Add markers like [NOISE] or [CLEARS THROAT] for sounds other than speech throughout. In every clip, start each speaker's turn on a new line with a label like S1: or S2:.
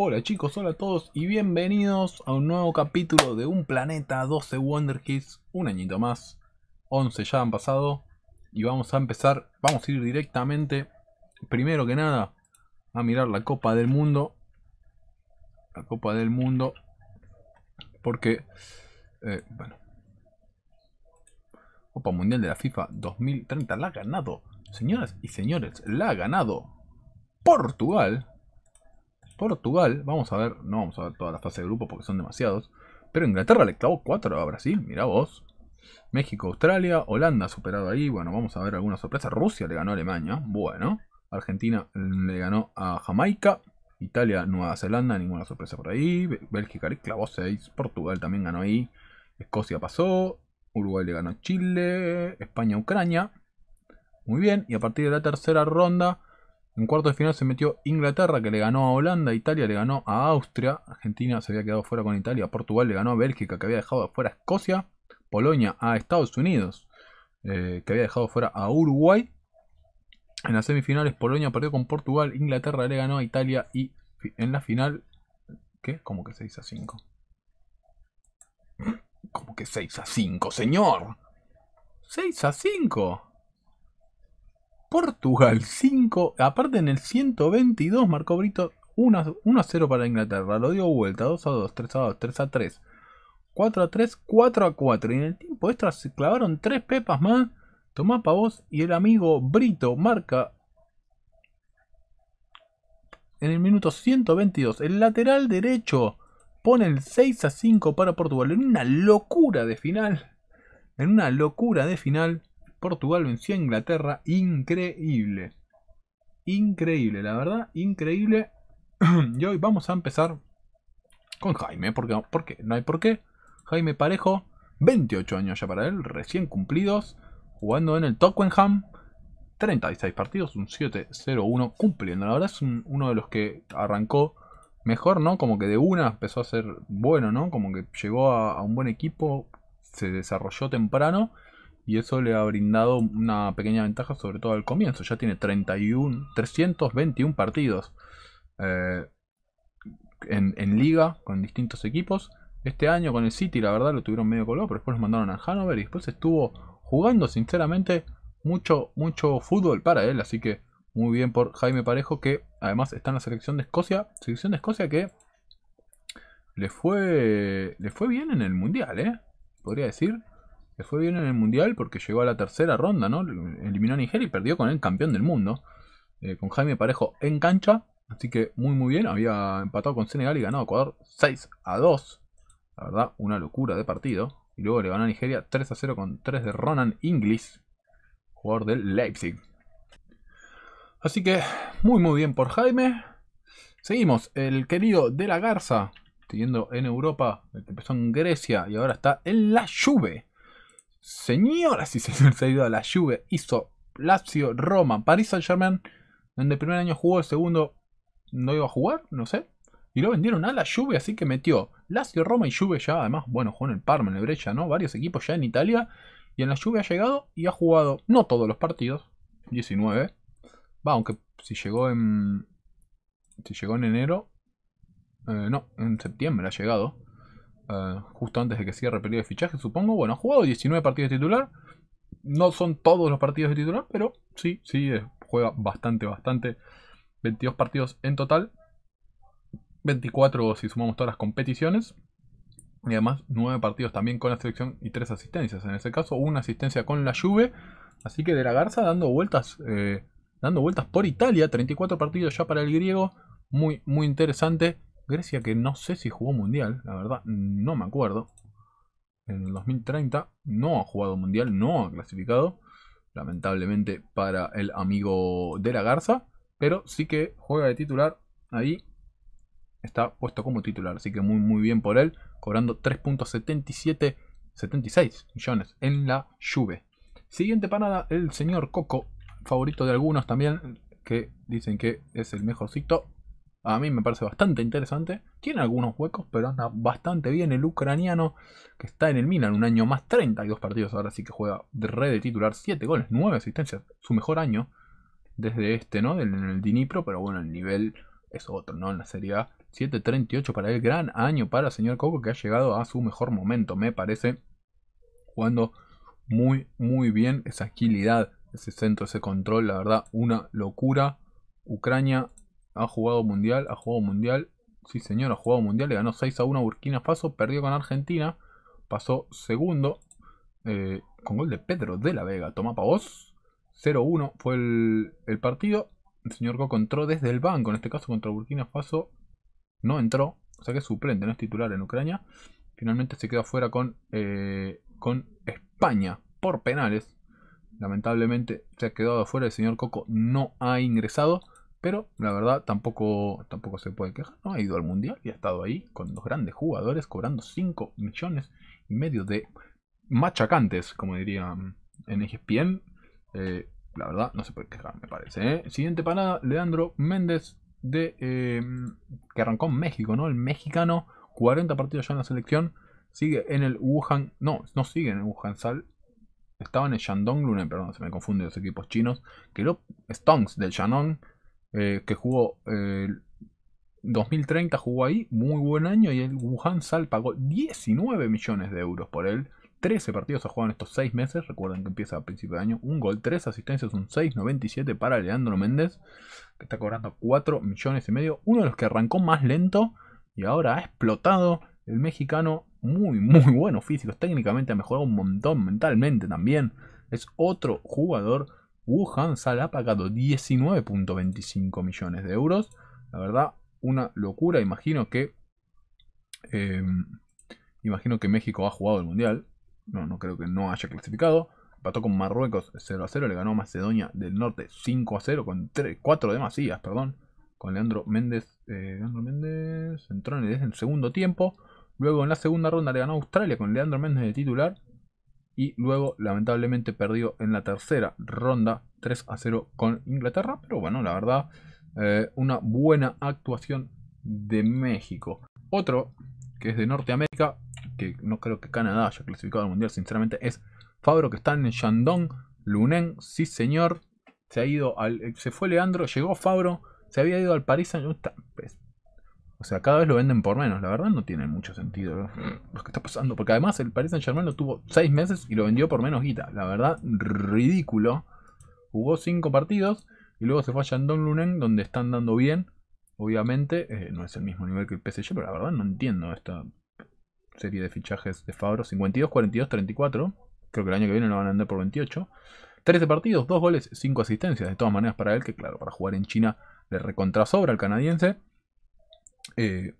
S1: Hola chicos, hola a todos y bienvenidos a un nuevo capítulo de Un Planeta 12 Wonder Kids, un añito más, 11 ya han pasado y vamos a empezar, vamos a ir directamente, primero que nada, a mirar la Copa del Mundo, la Copa del Mundo, porque, eh, bueno, Copa Mundial de la FIFA 2030 la ha ganado, señoras y señores, la ha ganado Portugal Portugal, vamos a ver, no vamos a ver toda la fase de grupo porque son demasiados. Pero Inglaterra le clavó 4 a Brasil, mira vos. México, Australia, Holanda superado ahí. Bueno, vamos a ver alguna sorpresa. Rusia le ganó a Alemania. Bueno, Argentina le ganó a Jamaica. Italia, Nueva Zelanda, ninguna sorpresa por ahí. Bélgica le clavó 6. Portugal también ganó ahí. Escocia pasó. Uruguay le ganó a Chile. España, Ucrania. Muy bien. Y a partir de la tercera ronda en cuarto de final se metió Inglaterra, que le ganó a Holanda, Italia le ganó a Austria, Argentina se había quedado fuera con Italia, Portugal le ganó a Bélgica, que había dejado fuera a Escocia, Polonia a Estados Unidos, eh, que había dejado fuera a Uruguay. En las semifinales Polonia perdió con Portugal, Inglaterra le ganó a Italia y en la final... ¿Qué? ¿Cómo que 6 a 5? ¿Cómo que 6 a 5, señor? 6 a 5. Portugal 5. Aparte en el 122 marcó Brito 1, a 0 para Inglaterra. Lo dio vuelta 2 a 2, 3 a 2, 3 a 3. 4 a 3, 4 a 4. Y en el tiempo extra se clavaron 3 pepas más. Tomás Pavos y el amigo Brito marca en el minuto 122. El lateral derecho pone el 6 a 5 para Portugal. En una locura de final. En una locura de final. Portugal venció a Inglaterra. Increíble. Increíble, la verdad, increíble. [CLEARS THROAT] y hoy vamos a empezar con Jaime, porque, qué? no hay por qué. Jaime Parejo, 28 años ya para él, recién cumplidos, jugando en el Tottenham. 36 partidos, un 7-0-1, cumpliendo. La verdad es uno de los que arrancó mejor, ¿no? Como que de una empezó a ser bueno, ¿no? Como que llegó a un buen equipo, se desarrolló temprano y eso le ha brindado una pequeña ventaja, sobre todo al comienzo. Ya tiene 31, 321 partidos eh, en, liga con distintos equipos. Este año con el City, la verdad, lo tuvieron medio color, pero después lo mandaron a Hanover y después estuvo jugando, sinceramente, mucho, mucho fútbol para él. Así que muy bien por Jaime Parejo, que además está en la selección de Escocia. Selección de Escocia que le fue, le fue bien en el Mundial, ¿eh? Podría decir. Le fue bien en el mundial porque llegó a la tercera ronda, ¿no? Eliminó a Nigeria y perdió con el campeón del mundo. Eh, con Jaime Parejo en cancha. Así que muy, muy bien. Había empatado con Senegal y ganado Ecuador 6 a 2. La verdad, una locura de partido. Y luego le ganó a Nigeria 3 a 0 con 3 de Ronan Inglis, jugador del Leipzig. Así que muy, muy bien por Jaime. Seguimos. El querido De La Garza, siguiendo en Europa, empezó en Grecia y ahora está en la lluvia. Señora, si se ha ido a la Juve, hizo Lazio, Roma, París Saint-Germain, donde el primer año jugó, el segundo no iba a jugar, no sé. Y lo vendieron a la Juve, así que metió Lazio, Roma y Juve ya. Además, bueno, jugó en el Parma, en el Brecha, ¿no? Varios equipos ya en Italia. Y en la Juve ha llegado y ha jugado, no todos los partidos, 19. Va, aunque si llegó en... Si llegó en enero... Eh, no, en septiembre ha llegado. Eh, justo antes de que cierre el periodo de fichaje, supongo. Bueno, ha jugado 19 partidos de titular. No son todos los partidos de titular, pero sí, sí, eh, juega bastante, bastante. 22 partidos en total. 24 si sumamos todas las competiciones. Y además 9 partidos también con la selección y 3 asistencias. En ese caso, una asistencia con la Juve. Así que de la Garza dando vueltas, eh, dando vueltas por Italia. 34 partidos ya para el griego. Muy, muy interesante. Grecia que no sé si jugó mundial, la verdad no me acuerdo. En el 2030 no ha jugado mundial, no ha clasificado, lamentablemente para el amigo de la Garza, pero sí que juega de titular ahí. Está puesto como titular, así que muy muy bien por él, cobrando 3.77 76 millones en la lluvia. Siguiente parada, el señor Coco, favorito de algunos también, que dicen que es el mejorcito. A mí me parece bastante interesante. Tiene algunos huecos, pero anda bastante bien el ucraniano que está en el Milan un año más, 32 partidos ahora sí que juega de red de titular, 7 goles, 9 asistencias, su mejor año desde este, ¿no? En el Dinipro, pero bueno, el nivel es otro, ¿no? En la Serie A, 7.38 para el gran año para el señor Coco que ha llegado a su mejor momento, me parece, jugando muy, muy bien esa agilidad, ese centro, ese control, la verdad, una locura. Ucrania ha jugado mundial, ha jugado mundial. Sí, señor, ha jugado mundial. Le ganó 6 a 1 a Burkina Faso. Perdió con Argentina. Pasó segundo. Eh, con gol de Pedro de la Vega. Toma pa' vos. 0-1 fue el, partido. El señor Coco entró desde el banco. En este caso contra Burkina Faso. No entró. O sea que es suplente, no es titular en Ucrania. Finalmente se queda fuera con, eh, con España por penales. Lamentablemente se ha quedado afuera. El señor Coco no ha ingresado. Pero la verdad tampoco, tampoco se puede quejar. ¿no? Ha ido al Mundial y ha estado ahí con los grandes jugadores cobrando 5 millones y medio de machacantes, como diría mm, en ESPN. Eh, la verdad no se puede quejar, me parece. ¿eh? Siguiente parada, Leandro Méndez, de, eh, que arrancó en México, ¿no? El mexicano, 40 partidos ya en la selección. Sigue en el Wuhan, no, no sigue en el Wuhan Sal, estaba en el Shandong Lunen, perdón, se me confunden los equipos chinos, que los Stonks del Shandong eh, que jugó el eh, 2030 jugó ahí, muy buen año, y el Wuhan Sal pagó 19 millones de euros por él. 13 partidos ha jugado en estos 6 meses, recuerden que empieza a principio de año, un gol, 3 asistencias, un 6.97 para Leandro Méndez, que está cobrando 4 millones y medio, uno de los que arrancó más lento y ahora ha explotado el mexicano, muy, muy bueno físico, técnicamente ha mejorado un montón, mentalmente también, es otro jugador Wuhan Sal ha pagado 19.25 millones de euros. La verdad, una locura. Imagino que. Em, imagino que México ha jugado el mundial. No, no creo que no haya clasificado. Empató con Marruecos 0 a 0. Le ganó Macedonia del Norte 5 a 0. Con 4 de Macías, perdón. Con Leandro Méndez. Eh, Leandro Méndez entró en el segundo tiempo. Luego en la segunda ronda le ganó Australia con Leandro Méndez de titular y luego lamentablemente perdió en la tercera ronda 3 a 0 con Inglaterra, pero bueno, la verdad, eh, una buena actuación de México. Otro que es de Norteamérica, que no creo que Canadá haya clasificado al Mundial, sinceramente, es Fabro, que está en Shandong, Lunen, sí señor, se ha ido al, se fue Leandro, llegó Fabro, se había ido al París, o sea, cada vez lo venden por menos. La verdad no tiene mucho sentido lo, que está pasando. Porque además el Paris Saint Germain lo tuvo 6 meses y lo vendió por menos guita. La verdad, ridículo. Jugó 5 partidos y luego se fue a Shandong Lunen, donde están dando bien. Obviamente, eh, no es el mismo nivel que el PSG, pero la verdad no entiendo esta serie de fichajes de Fabro. 52, 42, 34. Creo que el año que viene lo van a vender por 28. 13 partidos, 2 goles, 5 asistencias. De todas maneras, para él, que claro, para jugar en China le recontrasobra al canadiense. Eh,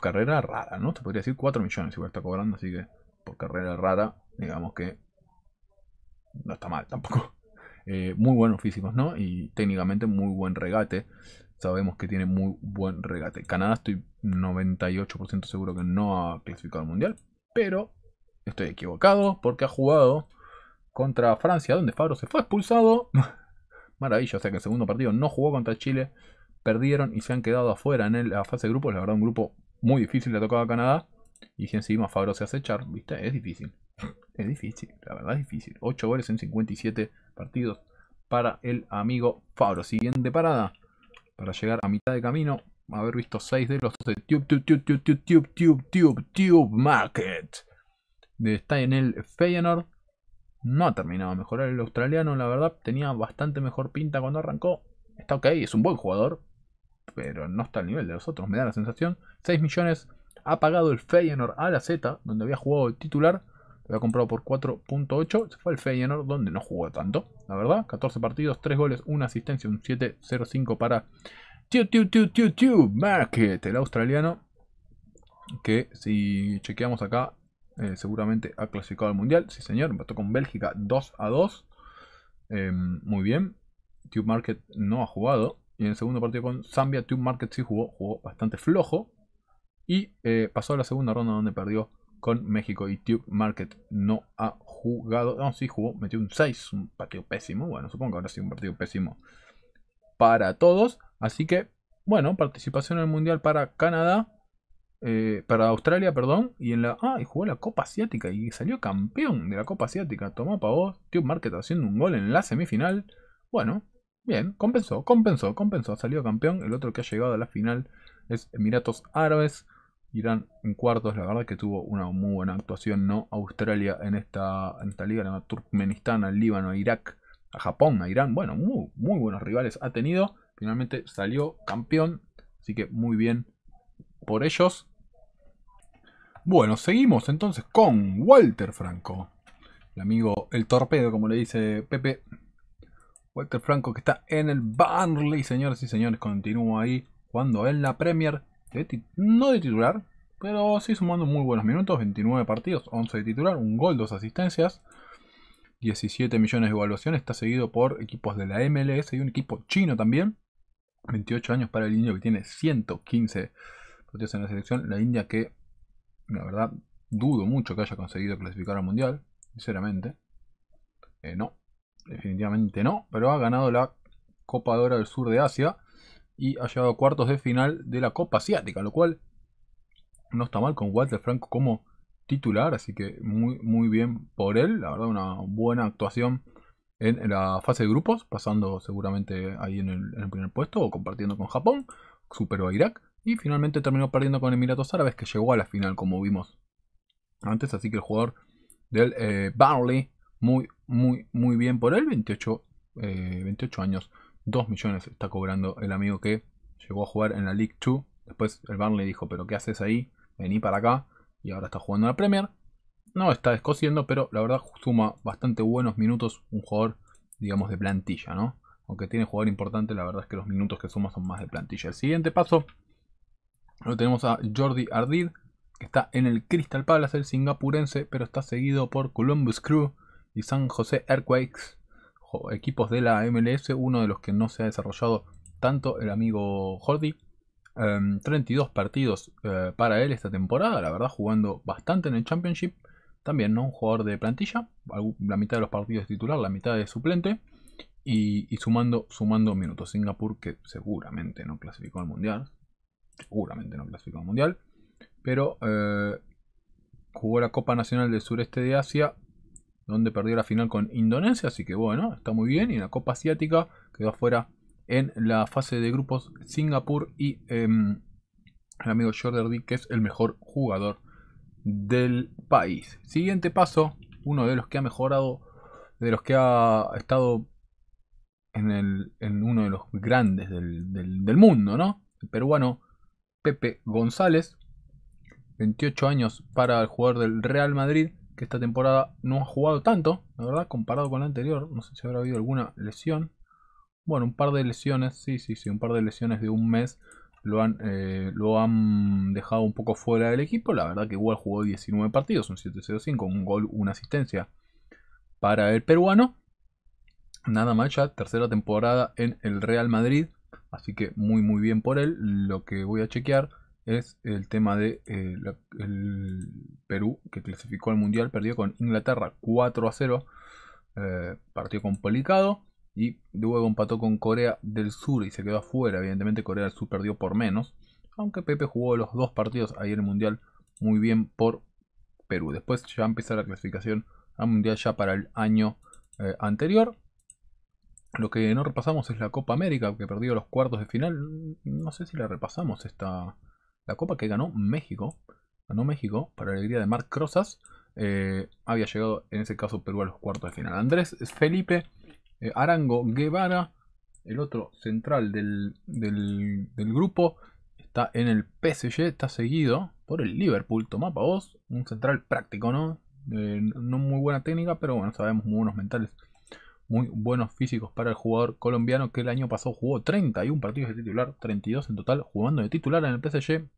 S1: carrera rara, ¿no? Te podría decir 4 millones igual está cobrando, así que por carrera rara, digamos que no está mal tampoco. [LAUGHS] Eh, muy buenos físicos, ¿no? Y técnicamente muy buen regate. Sabemos que tiene muy buen regate. Canadá estoy 98% seguro que no ha clasificado al Mundial, pero estoy equivocado porque ha jugado contra Francia, donde Fabro se fue expulsado. [LAUGHS] Maravilla, o sea que el segundo partido no jugó contra Chile, perdieron y se han quedado afuera en la fase de grupos. La verdad, un grupo muy difícil le ha tocado a Canadá. Y si encima Fabro se hace echar, ¿viste? Es difícil. [LAUGHS] Es difícil, la verdad es difícil. 8 goles en 57 partidos para el amigo Fabro. Siguiente parada para llegar a mitad de camino. Haber visto 6 de los 12. Tube, tube, tube, tube, tube, tube, tube, tube, tube Market. Está en el Feyenoord. No ha terminado de mejorar el australiano, la verdad. Tenía bastante mejor pinta cuando arrancó. Está ok, es un buen jugador, pero no está al nivel de los otros, me da la sensación. 6 millones ha pagado el Feyenoord a la Z, donde había jugado el titular. Lo había comprado por 4.8. Se fue al Feyenoord, donde no jugó tanto, la verdad. 14 partidos, 3 goles, 1 asistencia, un 7-0-5 para Tube Market, el australiano. Que si chequeamos acá, eh, seguramente ha clasificado al Mundial. Sí, señor, empató con Bélgica 2 a 2. Em, muy bien. Tube Market no ha jugado. Y en el segundo partido con Zambia, Tube Market sí jugó, jugó bastante flojo. Y eh, pasó a la segunda ronda donde perdió con México. Y Tube Market no ha jugado. No, sí jugó, metió un 6, un partido pésimo. Bueno, supongo que habrá sido un partido pésimo para todos. Así que, bueno, participación en el Mundial para Canadá. Eh, para Australia, perdón, y en la. Ah, jugó la Copa Asiática y salió campeón de la Copa Asiática. Tomá para vos, Tube Market haciendo un gol en la semifinal. Bueno, Bien, compensó, compensó, compensó. Salió campeón. El otro que ha llegado a la final es Emiratos Árabes. Irán en cuartos, la verdad que tuvo una muy buena actuación, ¿no? Australia en esta, esta liga, Turkmenistán, al Líbano, a Irak, a Japón, a Irán. Bueno, muy, muy buenos rivales ha tenido. Finalmente salió campeón, así que muy bien por ellos. Bueno, seguimos entonces con Walter Franco, el amigo, el torpedo, como le dice Pepe. Walter Franco que está en el Burnley, señores y señores, continúa ahí jugando en la Premier. no de titular, pero sí sumando muy buenos minutos, 29 partidos, 11 de titular, un gol, dos asistencias. 17 millones de evaluaciones, está seguido por equipos de la MLS y un equipo chino también. 28 años para el indio que tiene 115 partidos en la selección. La India que, la verdad, dudo mucho que haya conseguido clasificar al Mundial, sinceramente. Eh, no, definitivamente no, pero ha ganado la Copa de Oro del Sur de Asia y ha llegado a cuartos de final de la Copa Asiática, lo cual no está mal con Walter Franco como titular, así que muy, muy bien por él, la verdad una buena actuación en la fase de grupos, pasando seguramente ahí en el, primer puesto o compartiendo con Japón, superó a Irak y finalmente terminó perdiendo con Emiratos Árabes que llegó a la final como vimos antes, así que el jugador del eh, Barley muy muy, bien por él. 28, 28 eh, años, 2 millones está cobrando el amigo que llegó a jugar en la League 2. Después el le dijo, pero ¿qué haces ahí? Vení para acá. Y ahora está jugando en la Premier. No está descosiendo, pero la verdad suma bastante buenos minutos. Un jugador, digamos, de plantilla, ¿no? Aunque tiene jugador importante, la verdad es que los minutos que suma son más de plantilla. El siguiente paso lo tenemos a Jordi Ardid, que está en el Crystal Palace, el singapurense, pero está seguido por Columbus Crew, y San José Earthquakes, equipos de la MLS, uno de los que no se ha desarrollado tanto el amigo Jordi. 32 em, partidos eh, para él esta temporada, la verdad jugando bastante en el Championship. También, ¿no? Un jugador de plantilla, la mitad de los partidos titular, la mitad de suplente. Y, sumando, sumando minutos. Singapur que seguramente no clasificó al Mundial. Seguramente no clasificó al Mundial. Pero eh, jugó la Copa Nacional del Sureste de Asia donde perdió la final con Indonesia, así que bueno, está muy bien. Y en la Copa Asiática quedó afuera en la fase de grupos Singapur y em, el amigo Jordi que es el mejor jugador del país. Siguiente paso, uno de los que ha mejorado, de los que ha estado en, el, en uno de los grandes del, del mundo, ¿no? El peruano Pepe González, 28 años para el jugador del Real Madrid que esta temporada no ha jugado tanto, la verdad, comparado con la anterior. No sé si habrá habido alguna lesión. Bueno, un par de lesiones, sí, sí, sí, un par de lesiones de un mes lo han, eh, lo han dejado un poco fuera del equipo. La verdad que igual jugó 19 partidos, un 7-0-5, un gol, una asistencia para el peruano. Nada más ya, tercera temporada en el Real Madrid. Así que muy muy bien por él. Lo que voy a chequear es el tema de eh, el Perú que clasificó al Mundial, perdió con Inglaterra 4 a 0, eh, Partió con Policado y luego empató con Corea del Sur y se quedó afuera, evidentemente Corea del Sur perdió por menos, aunque Pepe jugó los dos partidos ahí en el Mundial muy bien por Perú. Después ya empieza la clasificación al Mundial ya para el año eh, anterior. Lo que no repasamos es la Copa América, que perdió los cuartos de final. No sé si la repasamos esta, la copa que ganó México, ganó México para alegría de Marc Crozas, eh, había llegado en ese caso Perú a los cuartos de final. Andrés Felipe eh, Arango Guevara, el otro central del, grupo, está en el PSG, está seguido por el Liverpool, tomá para vos, un central práctico, ¿no? Eh, no muy buena técnica, pero bueno, sabemos muy buenos mentales muy buenos físicos para el jugador colombiano que el año pasado jugó 31 partidos de titular, 32 en total, jugando de titular en el PSG.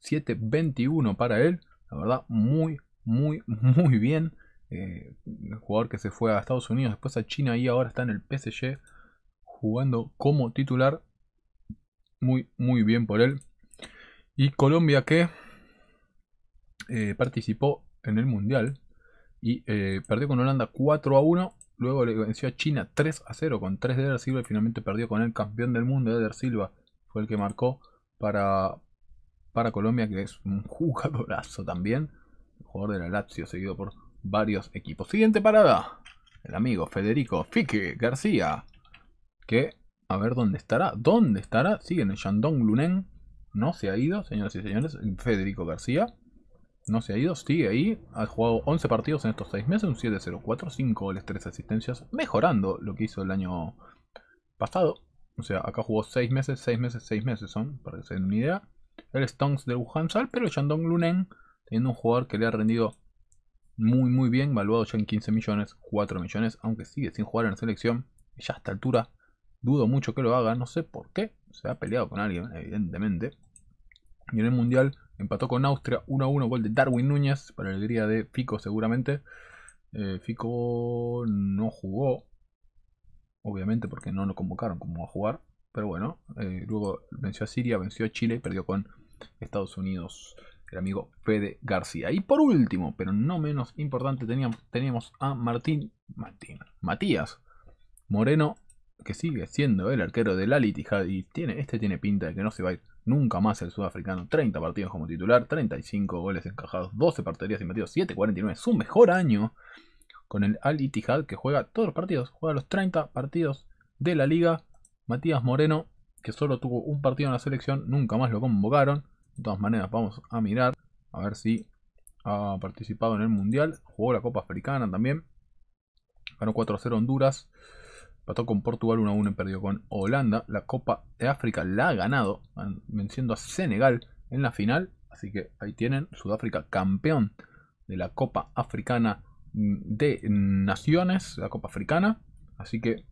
S1: 7-21 para él, la verdad, muy, muy, [LAUGHS] muy bien. Eh, el jugador que se fue a Estados Unidos, después a China y ahora está en el PSG jugando como titular. Muy, muy bien por él. Y Colombia que eh, participó en el Mundial y eh, perdió con Holanda 4 a 1. Luego le venció a China 3 a 0 con 3 de Eder Silva y finalmente perdió con el campeón del mundo, Eder Silva. Fue el que marcó para, para Colombia, que es un [LAUGHS] jugadorazo también. jugador de la Lazio, seguido por varios equipos. Siguiente parada, el amigo Federico Fique García. Que, a ver dónde estará. ¿Dónde estará? Sigue en el Shandong Lunen. No se ha ido, señoras y señores. Federico García. No se ha ido, sigue ahí. Ha jugado 11 partidos en estos 6 meses, un 7-0-4, 5 goles, 3 asistencias, mejorando lo que hizo el año pasado. O sea, acá jugó 6 meses, 6 meses, 6 meses son, para que se den una idea. El Stones de Wuhan Sal, pero Shandong Lunen, teniendo un jugador que le ha rendido muy, muy bien, valuado ya en 15 millones, 4 millones, aunque sigue sin jugar en la selección. Ya a esta altura dudo mucho que lo haga, no sé por qué. Se ha peleado con alguien, evidentemente. Y en el Mundial empató con Austria 1-1, gol de Darwin Núñez, para la alegría de Fico seguramente. Eh, Fico no jugó, obviamente porque no lo convocaron como a jugar. Pero bueno, eh, luego venció a Siria, venció a Chile perdió con Estados Unidos el amigo Fede García. Y por último, pero no menos importante, teníamos, a Martín, Martín, Matías Moreno, que sigue siendo el arquero de la litija y tiene, este tiene pinta de que no se va a ir Nunca más el sudafricano. 30 partidos como titular, 35 goles encajados, 12 parterías y metidos, 49 Su mejor año con el Al Ittihad que juega todos los partidos. Juega los 30 partidos de la liga. Matías Moreno, que solo tuvo un partido en la selección, nunca más lo convocaron. De todas maneras, vamos a mirar a ver si ha participado en el Mundial. Jugó la Copa Africana también. Ganó 4-0 Honduras. Empató con Portugal 1 a 1 y perdió con Holanda. La Copa de África la ha ganado, venciendo a Senegal en la final. Así que ahí tienen Sudáfrica campeón de la Copa Africana mm, de Naciones, la Copa Africana. Así que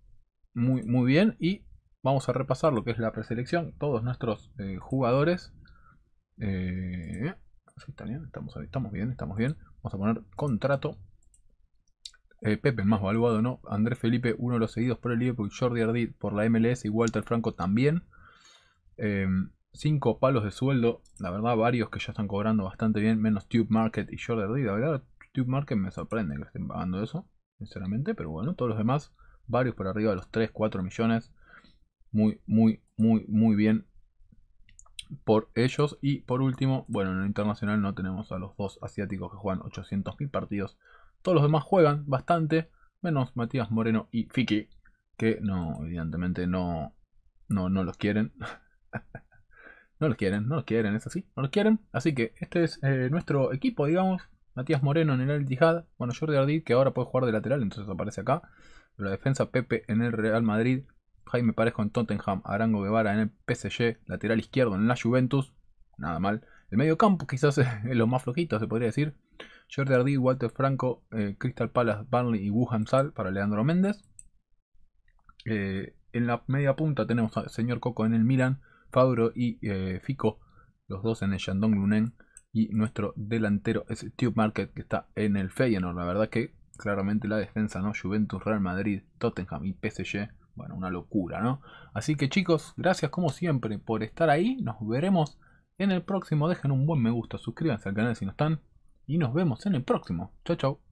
S1: muy, muy bien. Y vamos a repasar lo que es la preselección. Todos nuestros eh, jugadores. Eh, estamos bien, estamos bien. Vamos a poner contrato eh, Pepe, el más valuado, ¿no? Andrés Felipe, uno de los seguidos por el Liverpool, Jordi Ardit por la MLS y Walter Franco también. Em, cinco palos de sueldo, la verdad, varios que ya están cobrando bastante bien, menos Tube Market y Jordi Ardit. La verdad, Tube Market me sorprende que estén pagando eso, sinceramente, pero bueno, todos los demás, varios por arriba de los 3, 4 millones. Muy, muy, muy, muy bien por ellos. Y por último, bueno, en el internacional no tenemos a los dos asiáticos que juegan 800.000 partidos todos los demás juegan bastante, menos Matías Moreno y Fiki, que no, evidentemente no, no, los quieren. [LAUGHS] no los quieren, no los quieren, es así, no los quieren. Así que este es eh, nuestro equipo, digamos. Matías Moreno en el El Bueno, Jordi Ardid, que ahora puede jugar de lateral, entonces aparece acá. La defensa Pepe en el Real Madrid. Jaime Parejo en Tottenham. Arango Guevara en el PSG. Lateral izquierdo en la Juventus. Nada mal. El medio campo quizás [LAUGHS] es lo más flojito, se podría decir. Jordi Ardí, Walter Franco, eh, Crystal Palace, Burnley y Wuhan Sal para Leandro Méndez. Eh, en la media punta tenemos al señor Coco en el Milan, Fabro y eh, Fico, los dos en el Shandong Lunen. Y nuestro delantero es Tube Market, que está en el Feyenoord. La verdad que claramente la defensa, ¿no? Juventus, Real Madrid, Tottenham y PSG. Bueno, una locura, ¿no? Así que chicos, gracias como siempre por estar ahí. Nos veremos en el próximo. Dejen un buen me gusta, suscríbanse al canal si no están y nos vemos en el próximo. Chao, chao.